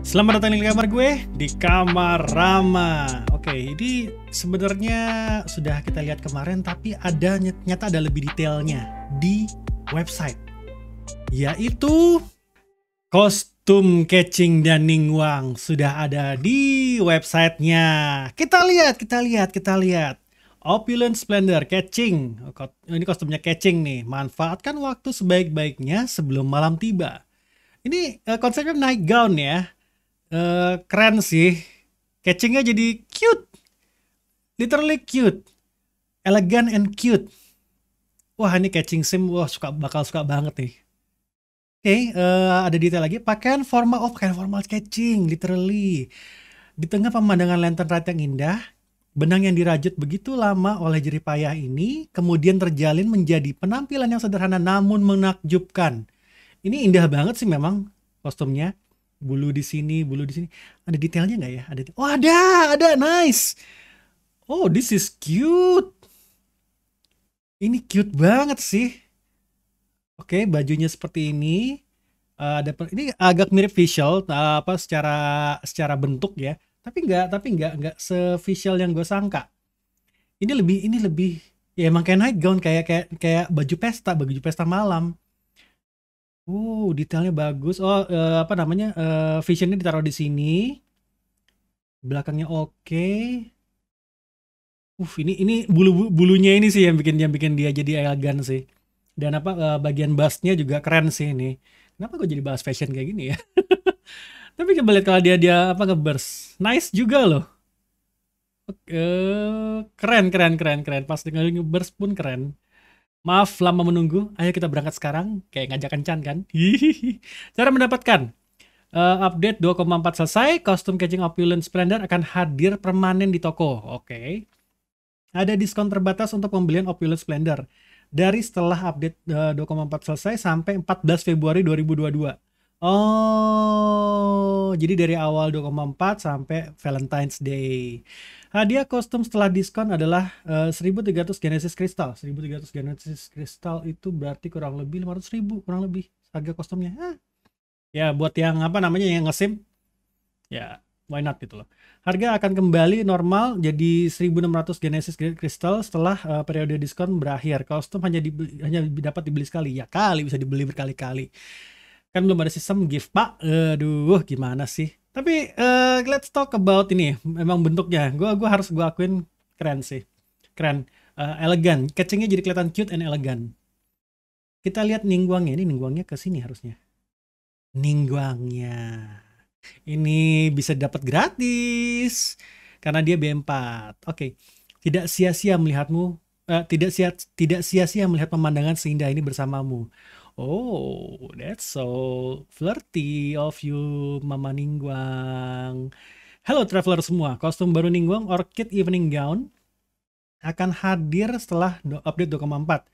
Selamat datang di kamar gue di kamar Rama. Oke, ini sebenarnya sudah kita lihat kemarin tapi ada nyata ada lebih detailnya di website. Yaitu kostum catching dan ningwang sudah ada di websitenya. Kita lihat, kita lihat, kita lihat. Opulent Splendor Catching. Oh, ini kostumnya catching nih. Manfaatkan waktu sebaik-baiknya sebelum malam tiba. Ini eh, konsepnya nightgown gown ya. Eh, keren sih catchingnya jadi cute literally cute elegan and cute wah ini catching sim wah suka bakal suka banget nih oke okay, uh, eh, ada detail lagi pakaian formal oh pakaian formal catching literally di tengah pemandangan lantern rakyat yang indah Benang yang dirajut begitu lama oleh jeripayah ini kemudian terjalin menjadi penampilan yang sederhana namun menakjubkan. Ini indah banget sih memang kostumnya bulu di sini, bulu di sini. Ada detailnya nggak ya? Ada. Oh ada, ada, nice. Oh this is cute. Ini cute banget sih. Oke, okay, bajunya seperti ini. Uh, ada ini agak mirip visual uh, apa secara secara bentuk ya. Tapi nggak tapi nggak nggak sevisual yang gue sangka. Ini lebih ini lebih ya emang kayak night gown kayak kayak kayak baju pesta baju pesta malam Uh, detailnya bagus. Oh, uh, apa namanya? Eh, visionnya ditaruh di sini. Belakangnya oke. Uh, ini ini bulu bulunya ini sih yang bikin yang bikin dia jadi elegan sih. Dan apa uh, bagian bassnya juga keren sih ini. Kenapa gue jadi bahas fashion kayak gini ya? Tapi coba lihat kalau dia dia apa ngebers. Nice juga loh. Oke, keren keren keren keren. Pas dengan ngebers pun keren. Maaf lama menunggu, ayo kita berangkat sekarang. Kayak ngajak kencan kan? Hihihi. Cara mendapatkan uh, update 2,4 selesai, kostum catching opulent splendor akan hadir permanen di toko. Oke. Okay. Ada diskon terbatas untuk pembelian opulent splendor dari setelah update uh, eh, 2,4 selesai sampai 14 Februari 2022. Oh, jadi dari awal 2,4 sampai Valentine's Day. Hadiah kostum setelah diskon adalah uh, eh, 1300 Genesis Crystal. 1300 Genesis Crystal itu berarti kurang lebih 500.000 kurang lebih harga kostumnya. Hah? Ya, buat yang apa namanya yang ngesim ya why not gitu loh. Harga akan kembali normal jadi 1600 Genesis Crystal setelah uh, periode diskon berakhir. Kostum hanya dibeli, hanya dapat dibeli sekali. Ya kali bisa dibeli berkali-kali kan belum ada sistem gift pak aduh gimana sih tapi uh, let's talk about ini memang bentuknya gua gua harus gua akuin keren sih keren uh, elegan kecengnya jadi kelihatan cute and elegan kita lihat ningguangnya ini ningguangnya ke sini harusnya ningguangnya ini bisa dapat gratis karena dia B4 oke okay. tidak sia-sia melihatmu uh, tidak sia tidak sia-sia melihat pemandangan seindah ini bersamamu Oh, that's so flirty of you, Mama Ningguang. Hello traveler semua, kostum baru Ningguang Orchid Evening Gown akan hadir setelah update 2.4.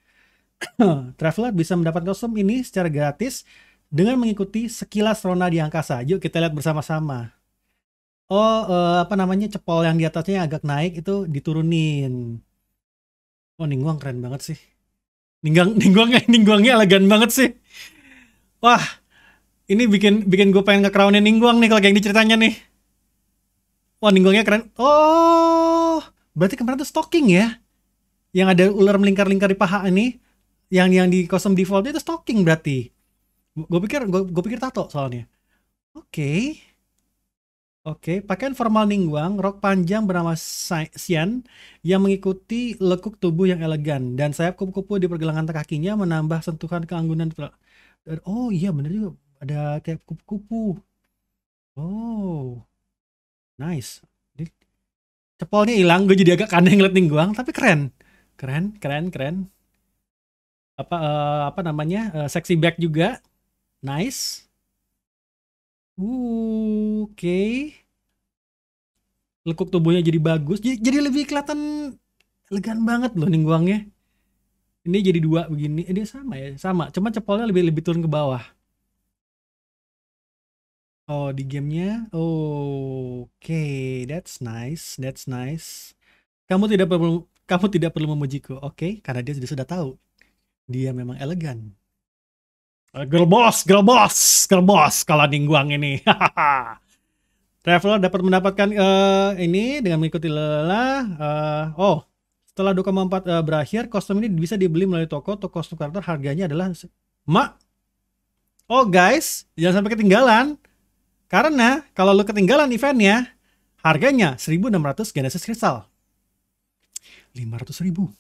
traveler bisa mendapat kostum ini secara gratis dengan mengikuti sekilas Rona di angkasa. Yuk kita lihat bersama-sama. Oh, eh, apa namanya cepol yang di atasnya agak naik itu diturunin. Oh, Ningguang keren banget sih. Ninggang ningguangnya ningguangnya elegan banget sih. Wah, ini bikin bikin gue pengen ngekraunin ningguang nih kalau kayak diceritanya nih. Wah, ningguangnya keren. Oh, berarti kemarin tuh stocking ya? Yang ada ular melingkar-lingkar di paha ini, yang yang di custom defaultnya itu stocking berarti. Gue pikir gue pikir tato soalnya. Oke. Okay. Oke, pakaian formal Ningguang, rok panjang bernama Xian yang mengikuti lekuk tubuh yang elegan dan sayap kupu-kupu di pergelangan kakinya menambah sentuhan keanggunan. Oh iya bener juga ada kayak kupu-kupu. Oh, nice. Cepolnya hilang, gue jadi agak aneh ngeliat Ningguang, tapi keren, keren, keren, keren. Apa uh, apa namanya uh, eh, sexy back juga, nice. Oke. okay lekuk tubuhnya jadi bagus jadi, jadi lebih kelihatan elegan banget loh ningguangnya ini jadi dua begini eh, sama ya sama cuma cepolnya lebih lebih turun ke bawah oh di gamenya oh, oke okay. that's nice that's nice kamu tidak perlu kamu tidak perlu memujiku oke okay? karena dia sudah sudah tahu dia memang elegan eh, girl boss girl boss girl boss kalau ningguang ini hahaha Traveler dapat mendapatkan uh, ini dengan mengikuti lelah. Uh, oh, setelah 2,4 uh, eh, berakhir, kostum ini bisa dibeli melalui toko. Toko kostum karakter harganya adalah mak. Oh guys, jangan sampai ketinggalan. Karena kalau lu ketinggalan eventnya, harganya 1600 Genesis Crystal. 500 ribu.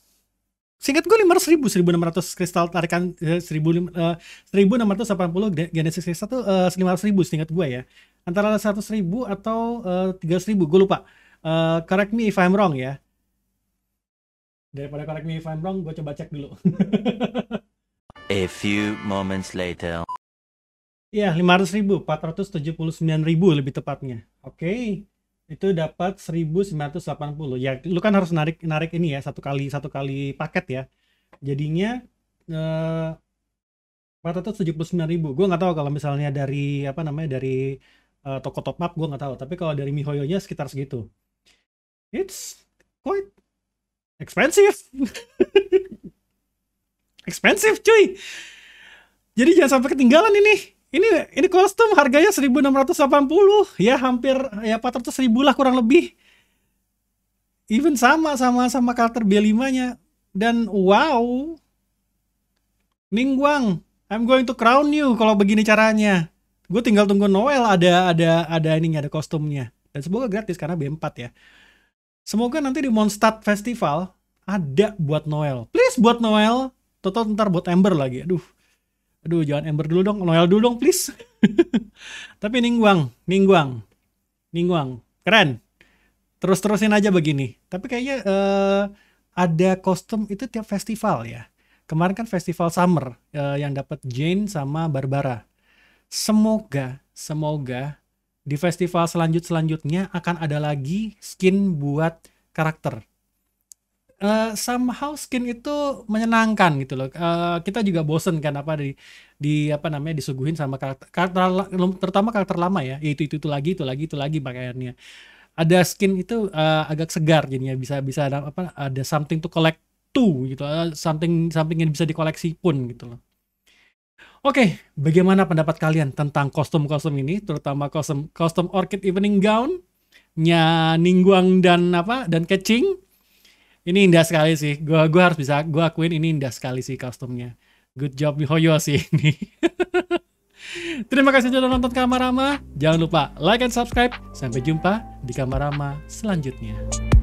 Singkat gue 500 ribu, 1600 kristal tarikan, eh, 1000, eh, 1680 Genesis kristal tuh eh, 500 ribu singkat gue ya. Antara 100 ribu atau eh, 300 ribu, gue lupa. Eh, correct me if I'm wrong ya. Daripada correct me if I'm wrong, gue coba cek dulu. A few moments later. Ya, 500 ribu, 479 ribu lebih tepatnya. Oke. Okay itu dapat 1980 ya lu kan harus narik narik ini ya satu kali satu kali paket ya jadinya eh, sembilan ribu gue nggak tahu kalau misalnya dari apa namanya dari eh, toko top up gue nggak tahu tapi kalau dari mihoyo nya sekitar segitu it's quite expensive expensive cuy jadi jangan sampai ketinggalan ini ini ini kostum harganya 1680 ya hampir ya 400 ribu lah kurang lebih even sama sama sama karakter B5 nya dan wow Ningguang I'm going to crown you kalau begini caranya gue tinggal tunggu Noel ada ada ada ini ada kostumnya dan semoga gratis karena B4 ya semoga nanti di Mondstadt Festival ada buat Noel please buat Noel total ntar buat Ember lagi aduh Aduh, jangan Ember dulu dong, Noel dulu dong, please. Tapi Ningguang, Ningguang, Ningguang, keren. Terus-terusin aja begini. Tapi kayaknya uh, ada kostum itu tiap festival ya. Kemarin kan festival summer uh, yang dapat Jane sama Barbara. Semoga, semoga di festival selanjut selanjutnya akan ada lagi skin buat karakter Eh, somehow skin itu menyenangkan gitu loh. Uh, kita juga bosen kan apa di di apa namanya disuguhin sama karakter, karakter terutama karakter lama ya. ya. Itu itu itu lagi itu lagi itu lagi pakaiannya. Ada skin itu uh, agak segar jadinya bisa bisa ada apa ada something to collect to gitu. Uh, something something yang bisa dikoleksi pun gitu loh. Oke, okay, bagaimana pendapat kalian tentang kostum-kostum ini, terutama kostum kostum Orchid Evening Gown, nya Ningguang dan apa dan Kecing? ini indah sekali sih. Gua gua harus bisa gua akuin ini indah sekali sih kostumnya. Good job Mihoyo sih ini. Terima kasih sudah nonton Kamarama. Jangan lupa like and subscribe. Sampai jumpa di Kamarama selanjutnya.